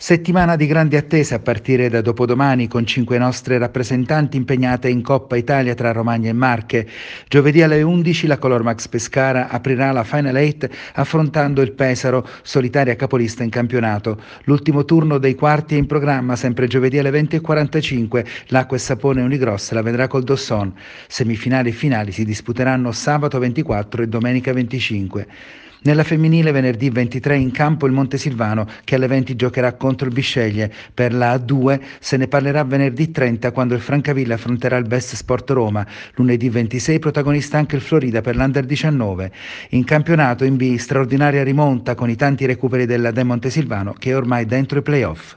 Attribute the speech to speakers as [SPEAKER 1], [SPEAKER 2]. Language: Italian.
[SPEAKER 1] Settimana di grandi attese a partire da dopodomani con cinque nostre rappresentanti impegnate in Coppa Italia tra Romagna e Marche. Giovedì alle 11 la Color Max Pescara aprirà la Final 8 affrontando il Pesaro, solitaria capolista in campionato. L'ultimo turno dei quarti è in programma sempre giovedì alle 20.45. L'Acqua e Sapone Unigross la vedrà col Dosson. Semifinali e finali si disputeranno sabato 24 e domenica 25. Nella femminile venerdì 23 in campo il Montesilvano che alle 20 giocherà con incontro il Bisceglie per la A2 se ne parlerà venerdì 30 quando il Francavilla affronterà il Best Sport Roma, lunedì 26 protagonista anche il Florida per l'Under 19. In campionato in B straordinaria rimonta con i tanti recuperi della De Montesilvano che è ormai dentro i playoff.